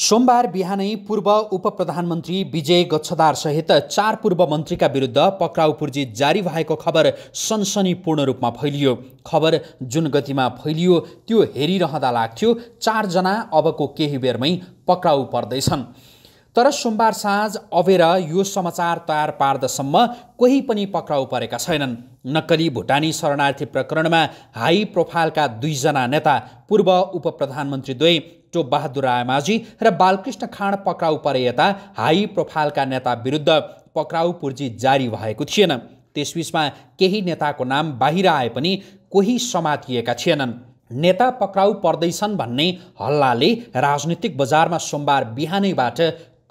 सोमबार बिहानै पूर्व उप प्रधानमन्त्री विजय सहित चार पूर्व मन्त्रीका विरुद्ध पक्राउ पूर्जी जारी भएको खबर सनसनीपूर्ण रूपमा फैलियो खबर जुन गतिमा फैलियो त्यो हेरिरहँदा लाग्थ्यो चारजना अबको केही बेरमै पक्राउ पर्दैछन् तर सोमबार साँझ अबेर यो समाचार तयार पार्दासम्म कोही पनि पक्राउ परेका छैनन् नक्कली भुटानी शरणार्थी प्रकरणमा हाई प्रोफाइलका दुईजना नेता पूर्व उप प्रधानमन्त्रीद्वै बहादुर रायमाझी र बालकृष्ण खाँड पक्राउ परे यता हाई प्रोफाइलका नेता विरुद्ध पक्राउ पुर्जी जारी भएको थिएन त्यसबिचमा केही नेताको नाम बाहिर आए पनि कोही समातिएका थिएनन् नेता पक्राउ पर्दैछन् भन्ने हल्लाले राजनीतिक बजारमा सोमबार बिहानैबाट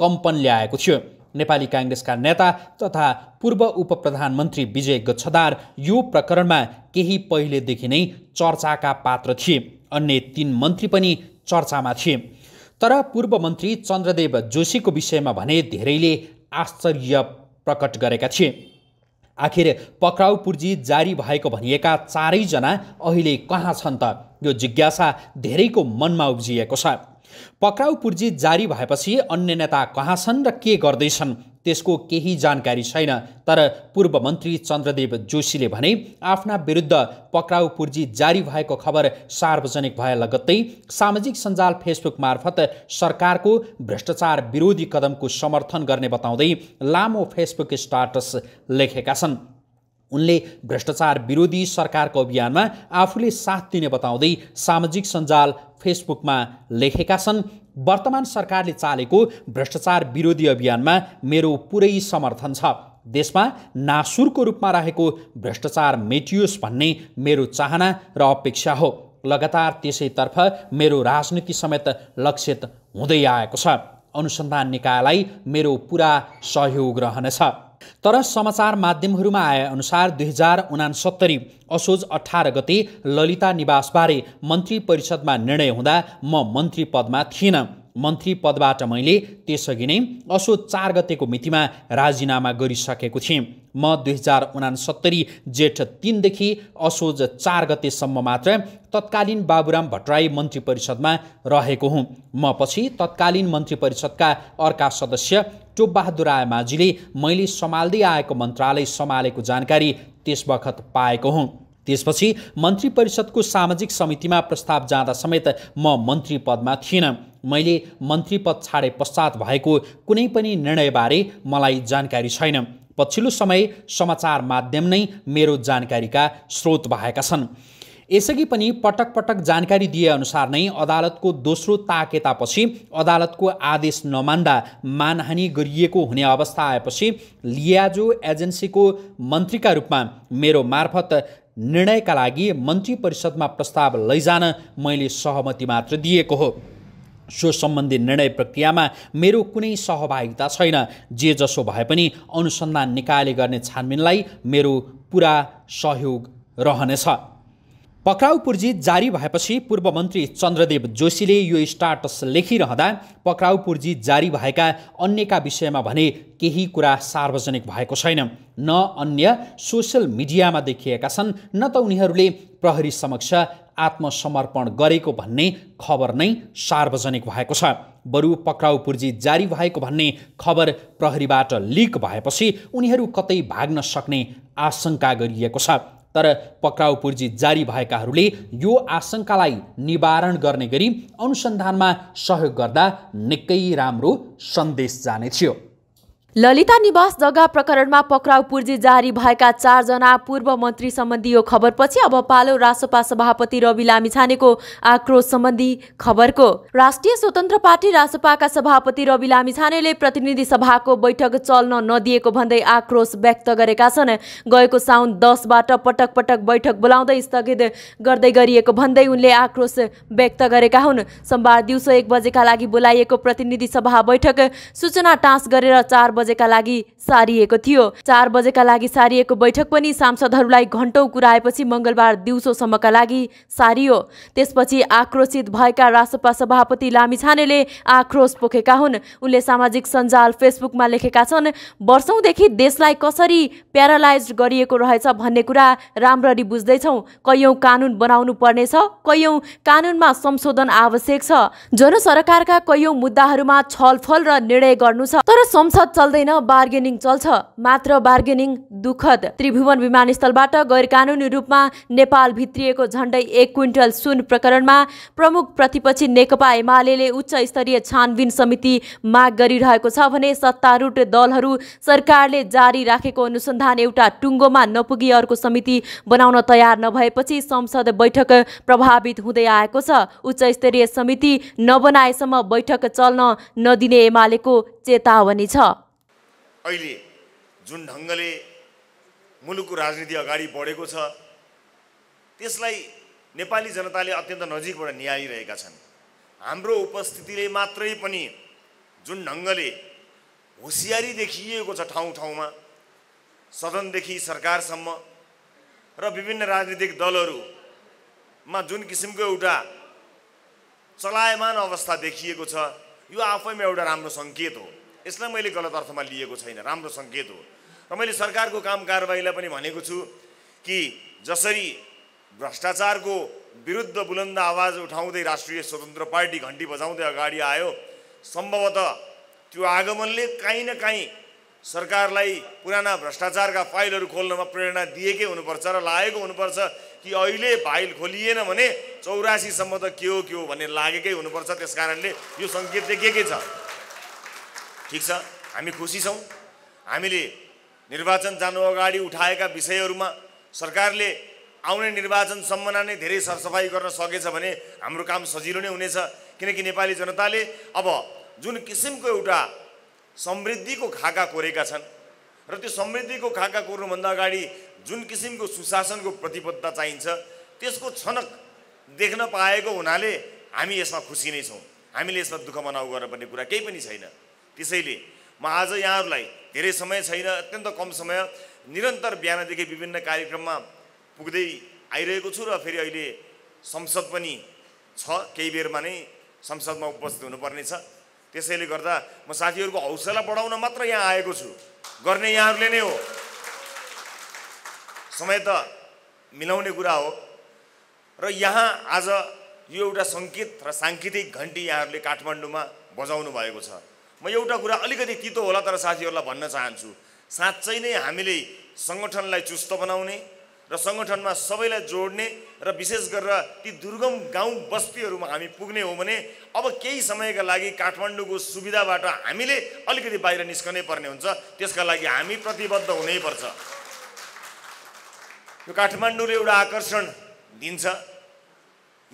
कम्पन ल्याएको थियो नेपाली काङ्ग्रेसका नेता तथा पूर्व उप प्रधानमन्त्री विजय गच्छदार यो प्रकरणमा केही पहिलेदेखि नै चर्चाका पात्र थिए अन्य तीन मन्त्री पनि चर्चामा थिए तर पूर्व मन्त्री चन्द्रदेव जोशीको विषयमा भने धेरैले आश्चर्य प्रकट गरेका थिए आखिर पक्राउ पुर्जी जारी भएको भनिएका चारैजना अहिले कहाँ छन् त यो जिज्ञासा धेरैको मनमा उब्जिएको छ पक्राउ पुर्जी जारी भएपछि अन्य नेता कहाँ छन् र के गर्दैछन् त्यसको केही जानकारी छैन तर पूर्व मन्त्री चन्द्रदेव जोशीले भने आफ्ना विरुद्ध पक्राउ पुर्जी जारी भएको खबर सार्वजनिक भए लगत्तै सामाजिक सञ्जाल फेसबुक मार्फत सरकारको भ्रष्टाचार विरोधी कदमको समर्थन गर्ने बताउँदै लामो फेसबुक स्टाटस लेखेका छन् उनले भ्रष्टाचार विरोधी सरकारको अभियानमा आफूले साथ दिने बताउँदै सामाजिक सञ्जाल फेसबुकमा लेखेका छन् वर्तमान सरकारले चालेको भ्रष्टाचार विरोधी अभियानमा मेरो पुरै समर्थन छ देशमा नासुरको रूपमा रहेको भ्रष्टाचार मेटियोस् भन्ने मेरो चाहना र अपेक्षा हो लगातार त्यसैतर्फ मेरो राजनीति समेत लक्षित हुँदै आएको छ अनुसन्धान निकायलाई मेरो पुरा सहयोग रहनेछ तर समाचार माध्यमहरूमा आएअनुसार दुई हजार उनासत्तरी असोज अठार गते ललिता निवासबारे मन्त्री परिषदमा निर्णय हुँदा म मन्त्री पदमा थिइनँ मन्त्री पदबाट मैले त्यसअघि नै असोज चार गतेको मितिमा राजीनामा गरिसकेको थिएँ म दुई हजार उनासत्तरी जेठ तिनदेखि असोज चार गतेसम्म मात्र तत्कालीन बाबुराम भट्टराई मन्त्री परिषदमा रहेको हुँ म पछि तत्कालीन मन्त्री परिषदका अर्का सदस्य टोपबहादुर माझीले मैले सम्हाल्दै आएको मन्त्रालय सम्हालेको जानकारी त्यस बखत पाएको हुँ त्यसपछि मन्त्री परिषदको सामाजिक समितिमा प्रस्ताव जाँदा समेत म मन्त्री पदमा थिइनँ मैले मन्त्री पद छाडे पश्चात भएको कुनै पनि निर्णयबारे मलाई जानकारी छैन पछिल्लो समय समाचार माध्यम नै मेरो जानकारीका स्रोत भएका छन् यसअघि पनि पटक पटक जानकारी दिएअनुसार नै अदालतको दोस्रो ताकेतापछि अदालतको आदेश नमान्दा मानहानि गरिएको हुने अवस्था आएपछि लियाजो एजेन्सीको मन्त्रीका रूपमा मेरो मार्फत निर्णयका लागि मन्त्री परिषदमा प्रस्ताव लैजान मैले सहमति मात्र दिएको हो सो सम्बन्धी निर्णय प्रक्रियामा मेरो कुनै सहभागिता छैन जे जसो भए पनि अनुसन्धान निकायले गर्ने छानबिनलाई मेरो पुरा सहयोग रहनेछ पक्राउ पुर्जी जारी भएपछि पूर्व मन्त्री चन्द्रदेव जोशीले यो स्टाटस लेखिरहँदा पक्राउ पुर्जी जारी भएका अन्यका विषयमा भने केही कुरा सार्वजनिक भएको छैन न अन्य सोसियल मिडियामा देखिएका छन् न त उनीहरूले प्रहरी समक्ष आत्मसमर्पण गरेको भन्ने खबर नै सार्वजनिक भएको छ बरु पक्राउ पुर्जी जारी भएको भन्ने खबर प्रहरीबाट लिक भएपछि उनीहरू कतै भाग्न सक्ने आशंका गरिएको छ तर पक्राउ पुर्जी जारी भएकाहरूले यो आशंकालाई निवारण गर्ने गरी अनुसन्धानमा सहयोग गर्दा निकै राम्रो सन्देश जाने थियो ललिता निवास जग्गा प्रकरणमा पक्राउ पूर्जी जारी भएका चारजना पूर्व मन्त्री सम्बन्धी यो खबरपछि अब पालो रासोपा सभापति रवि लामिछानेको आक्रोश सम्बन्धी खबरको राष्ट्रिय स्वतन्त्र पार्टी रासोपाका सभापति रवि लामिछानेले प्रतिनिधि सभाको बैठक चल्न नदिएको भन्दै आक्रोश व्यक्त गरेका छन् गएको साउन दसबाट पटक पटक बैठक बोलाउँदै स्थगित गर्दै गरिएको भन्दै उनले आक्रोश व्यक्त गरेका हुन् सोमबार दिउँसो एक बजेका लागि बोलाइएको प्रतिनिधि सभा बैठक सूचना टाँस गरेर चार बजेका लागि सारिएको थियो चार बजेका लागि सारिएको बैठक पनि सांसदहरूलाई घन्टौँ कुराएपछि मङ्गलबार दिउँसोसम्मका लागि सारियो त्यसपछि आक्रोशित भएका रासपा सभापति लामिछानेले आक्रोश पोखेका हुन् उनले सामाजिक सञ्जाल फेसबुकमा लेखेका छन् वर्षौँदेखि देशलाई कसरी प्यारालाइज गरिएको रहेछ भन्ने कुरा राम्ररी बुझ्दैछौँ कैयौँ कानुन बनाउनु पर्नेछ कैयौँ कानुनमा संशोधन आवश्यक छ जनसरकारका कैयौँ मुद्दाहरूमा छलफल र निर्णय गर्नु छ तर संसद चल चल्दैन बार्गेनिङ चल्छ मात्र बार्गेनिङ दुखद त्रिभुवन विमानस्थलबाट गैर कानुनी रूपमा नेपाल भित्रिएको झण्डै एक क्विन्टल सुन प्रकरणमा प्रमुख प्रतिपक्षी नेकपा एमाले उच्च स्तरीय छानबिन समिति माग गरिरहेको छ भने सत्तारूढ दलहरू सरकारले जारी राखेको अनुसन्धान एउटा टुङ्गोमा नपुगी अर्को समिति बनाउन तयार नभएपछि संसद बैठक प्रभावित हुँदै आएको छ उच्च स्तरीय समिति नबनाएसम्म बैठक चल्न नदिने एमालेको चेतावनी छ अहिले जुन ढङ्गले मुलुकको राजनीति अगाडि बढेको छ त्यसलाई नेपाली जनताले अत्यन्त नजिकबाट निहालिरहेका छन् हाम्रो उपस्थितिले मात्रै पनि जुन ढङ्गले होसियारी देखिएको छ ठाउँ ठाउँमा सदनदेखि सरकारसम्म र विभिन्न राजनीतिक दलहरूमा जुन किसिमको एउटा चलायमान अवस्था देखिएको छ यो आफैमा एउटा राम्रो सङ्केत हो यसलाई मैले गलत अर्थमा लिएको छैन राम्रो सङ्केत हो र मैले सरकारको काम कारवाहीलाई पनि भनेको छु कि जसरी भ्रष्टाचारको विरुद्ध बुलन्द आवाज उठाउँदै राष्ट्रिय स्वतन्त्र पार्टी घन्टी बजाउँदै अगाडि आयो सम्भवतः त्यो आगमनले काहीँ न काहीँ सरकारलाई पुराना भ्रष्टाचारका फाइलहरू खोल्नमा प्रेरणा दिएकै हुनुपर्छ र लागेको हुनुपर्छ कि अहिले फाइल खोलिएन भने चौरासीसम्म त के हो के हो भन्ने लागेकै हुनुपर्छ त्यस कारणले यो सङ्केत के छ ठिक छ हामी खुसी छौँ हामीले निर्वाचन जानु अगाडि उठाएका विषयहरूमा सरकारले आउने निर्वाचनसम्म नै धेरै सरसफाइ गर्न सकेछ भने हाम्रो काम सजिलो नै हुनेछ किनकि नेपाली जनताले अब जुन किसिमको एउटा समृद्धिको खाका कोरेका छन् र त्यो समृद्धिको खाका कोर्नुभन्दा अगाडि जुन किसिमको सुशासनको प्रतिबद्धता चाहिन्छ त्यसको छनक देख्न पाएको हुनाले हामी यसमा खुसी नै छौँ हामीले यसमा दुःख मनाउ गर्नुपर्ने कुरा केही पनि छैन त्यसैले म आज यहाँहरूलाई धेरै समय छैन अत्यन्त कम समय निरन्तर बिहानदेखि विभिन्न कार्यक्रममा पुग्दै आइरहेको छु र फेरि अहिले संसद पनि छ केही बेरमा नै संसदमा उपस्थित हुनुपर्नेछ त्यसैले गर्दा म साथीहरूको हौसला बढाउन मात्र यहाँ आएको छु गर्ने यहाँहरूले नै हो समय त मिलाउने कुरा हो र यहाँ आज यो एउटा सङ्केत र साङ्केतिक घन्टी यहाँहरूले काठमाडौँमा बजाउनु भएको छ म एउटा कुरा अलिकति तितो होला तर साथीहरूलाई भन्न चाहन्छु साँच्चै नै हामीले सङ्गठनलाई चुस्त बनाउने र सङ्गठनमा सबैलाई जोड्ने र विशेष गरेर ती दुर्गम गाउँ बस्तीहरूमा हामी पुग्ने हो भने अब केही समयका लागि काठमाडौँको सुविधाबाट हामीले अलिकति बाहिर निस्कनै पर्ने हुन्छ त्यसका लागि हामी प्रतिबद्ध हुनैपर्छ यो काठमाडौँले एउटा आकर्षण दिन्छ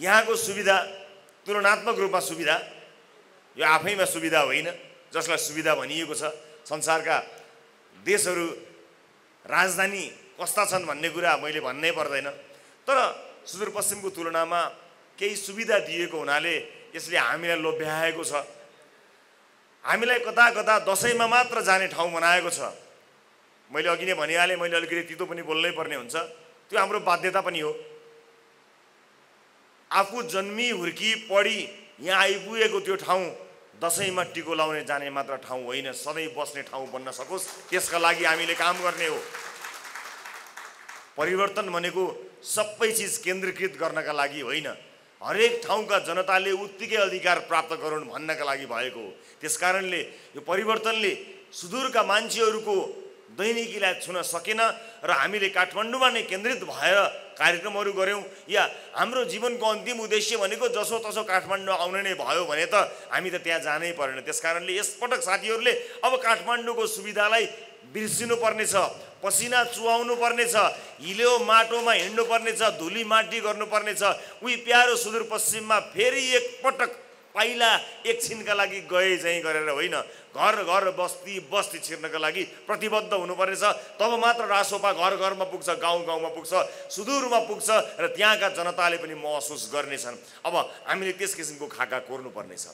यहाँको सुविधा तुलनात्मक रूपमा सुविधा यो आफैमा सुविधा होइन जसलाई सुविधा भनिएको छ संसारका देशहरू राजधानी कस्ता छन् भन्ने कुरा मैले भन्नै पर्दैन तर सुदूरपश्चिमको तुलनामा केही सुविधा दिएको हुनाले यसले हामीलाई लोभ्याएको छ हामीलाई कता कता दसैँमा मात्र जाने ठाउँ बनाएको छ मैले अघि नै भनिहालेँ मैले अलिकति तितो पनि बोल्नै पर्ने हुन्छ त्यो हाम्रो बाध्यता पनि हो आफू जन्मी हुर्की पढी यहाँ आइपुगेको त्यो ठाउँ दसैँमा टिको लाउने जाने मात्र ठाउँ होइन सधैँ बस्ने ठाउँ बन्न सकोस् त्यसका लागि हामीले काम गर्ने हो परिवर्तन भनेको सबै चिज केन्द्रीकृत गर्नका लागि होइन हरेक ठाउँका जनताले उत्तिकै अधिकार प्राप्त गरून् भन्नका लागि भएको हो त्यस कारणले यो परिवर्तनले सुदूरका मान्छेहरूको दैनिकीलाई छुन सकेन र हामीले काठमाडौँमा नै केन्द्रित भएर कार्यक्रमहरू गऱ्यौँ या हाम्रो जीवनको अन्तिम उद्देश्य भनेको जसो तसो काठमाडौँ आउने नै भयो भने त हामी त त्यहाँ जानै परेन त्यस कारणले यसपटक साथीहरूले अब काठमाडौँको सुविधालाई बिर्सिनु पर्नेछ पसिना चुहाउनु पर्नेछ हिलो माटोमा हिँड्नुपर्नेछ धुली माटी गर्नुपर्नेछ उही प्यारो सुदूरपश्चिममा फेरि एकपटक पाइला एकछिनका लागि गए चाहिँ गरेर होइन घर घर बस्ती बस्ती छिर्नका लागि प्रतिबद्ध हुनुपर्नेछ तब मात्र रासोपा घर घरमा पुग्छ गाउँ गाउँमा पुग्छ सुदूरमा पुग्छ र त्यहाँका जनताले पनि महसुस गर्नेछन् अब हामीले त्यस किसिमको खाका कोर्नुपर्नेछ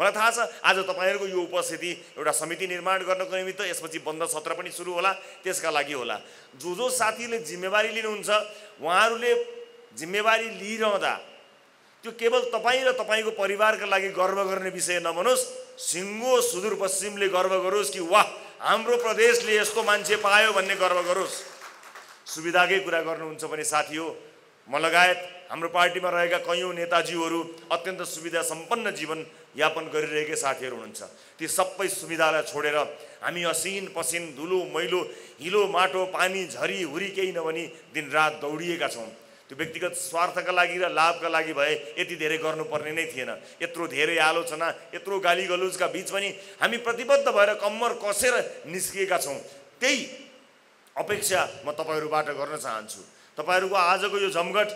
मलाई थाहा छ आज तपाईँहरूको यो उपस्थिति एउटा समिति निर्माण गर्नको निमित्त यसपछि बन्द सत्र पनि सुरु होला त्यसका लागि होला जो जो साथीले जिम्मेवारी लिनुहुन्छ उहाँहरूले जिम्मेवारी लिइरहँदा त्यो केवल तपाईँ र तपाईँको परिवारका लागि गर्व गर्ने विषय नबनोस् सिङ्गो सुदूरपश्चिमले गर्व गरोस् कि वाह हाम्रो प्रदेशले यस्तो मान्छे पायो भन्ने गर्व गरोस् सुविधाकै कुरा गर्नुहुन्छ भने साथी हो म लगायत हाम्रो पार्टीमा रहेका कैयौँ नेताजीहरू अत्यन्त सुविधा सम्पन्न जीवन यापन गरिरहेकै साथीहरू हुनुहुन्छ ती सबै सुविधालाई छोडेर हामी असिन पसिन धुलो मैलो हिलो माटो पानी झरी हुरी केही नभनी दिनरात दौडिएका छौँ त्यो व्यक्तिगत स्वार्थका लागि र लाभका लागि भए यति धेरै गर्नुपर्ने नै थिएन यत्रो धेरै आलोचना यत्रो गाली गलुजका बिच पनि हामी प्रतिबद्ध भएर कम्मर कसेर निस्किएका छौँ त्यही अपेक्षा म तपाईँहरूबाट गर्न चाहन्छु तपाईँहरूको आजको यो जमघट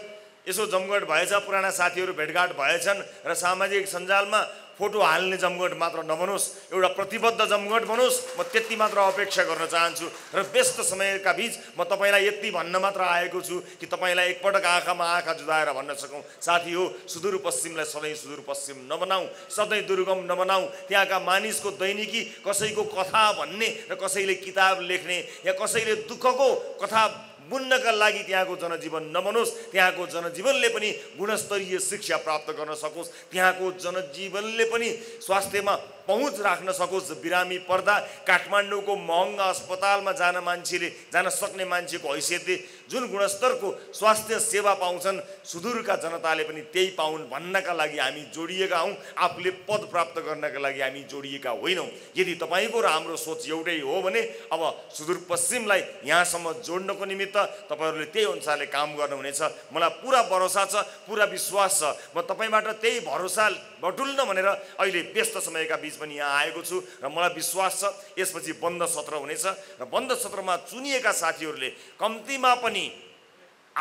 यसो जमघट भएछ पुराना साथीहरू भेटघाट भएछन् र सामाजिक सञ्जालमा फोटो हाल्ने जमघट मात्र नबनोस् एउटा प्रतिबद्ध जमघट बनोस् म त्यति मात्र अपेक्षा गर्न चाहन्छु र व्यस्त समयका बिच म तपाईँलाई यति भन्न मात्र आएको छु कि तपाईँलाई एकपटक आँखामा आँखा जुदाएर भन्न सकौँ साथी हो सुदूरपश्चिमलाई सधैँ सुदूरपश्चिम नबनाऊ सधैँ दुर्गम नबनाऊ त्यहाँका मानिसको दैनिकी कसैको कथा भन्ने र कसैले किताब लेख्ने या कसैले दुःखको कथा बुन्नका लागि त्यहाँको जनजीवन नबनोस् त्यहाँको जनजीवनले पनि गुणस्तरीय शिक्षा प्राप्त गर्न सकोस् त्यहाँको जनजीवनले पनि स्वास्थ्यमा पहुँच राख्न सकोस् बिरामी पर्दा काठमाडौँको महँगा अस्पतालमा जान मान्छेले जान सक्ने मान्छेको हैसियतले जुन गुणस्तरको स्वास्थ्य सेवा पाउँछन् सुदूरका जनताले पनि त्यही पाउन् भन्नका लागि हामी जोडिएका हौँ आफूले पद प्राप्त गर्नका लागि हामी जोडिएका होइनौँ यदि तपाईँको र हाम्रो सोच एउटै हो भने अब सुदूरपश्चिमलाई यहाँसम्म जोड्नको निमित्त तपाईँहरूले त्यही अनुसारले काम गर्नुहुनेछ मलाई पुरा भरोसा छ पुरा विश्वास छ म तपाईँबाट त्यही भरोसा बटुल्न भनेर अहिले व्यस्त समयका बिच पनि यहाँ आएको छु र मलाई विश्वास छ यसपछि बन्द सत्र हुनेछ र बन्द सत्रमा चुनिएका साथीहरूले कम्तीमा पनि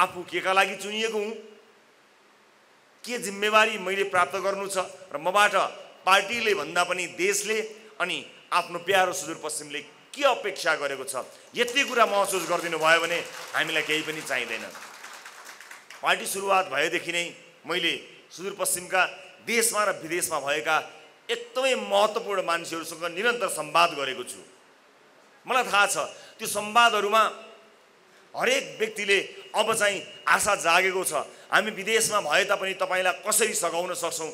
आफू के का लागि चुनिएको हुँ के जिम्मेवारी मैले प्राप्त गर्नु छ र मबाट पार्टीले भन्दा पनि देशले अनि आफ्नो प्यारो सुदूरपश्चिमले के अपेक्षा गरेको छ यति कुरा महसुस गरिदिनु भयो भने हामीलाई केही पनि चाहिँदैन पार्टी सुरुवात भएदेखि नै मैले सुदूरपश्चिमका देशमा र विदेशमा भएका एकदमै महत्त्वपूर्ण मान्छेहरूसँग निरन्तर सम्वाद गरेको छु मलाई थाहा छ त्यो सम्वादहरूमा हरेक व्यक्तिले अब चाहिँ आशा जागेको छ हामी विदेशमा भए तापनि तपाईँलाई कसरी सघाउन सक्छौँ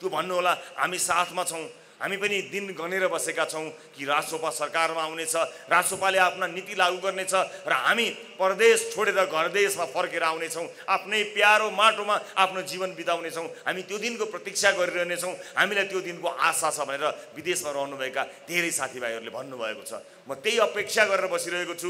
त्यो भन्नुहोला हामी साथमा छौँ हामी पनि दिन गनेर बसेका छौँ कि राजसोपा सरकारमा आउनेछ राजसोपाले आफ्ना नीति लागू गर्नेछ र हामी परदेश छोडेर घर देशमा फर्केर आउनेछौँ आफ्नै प्यारो माटोमा आफ्नो जीवन बिताउनेछौँ हामी त्यो दिनको प्रतीक्षा गरिरहनेछौँ हामीलाई त्यो दिनको आशा छ भनेर विदेशमा रहनुभएका धेरै साथीभाइहरूले भन्नुभएको छ म त्यही अपेक्षा गरेर बसिरहेको छु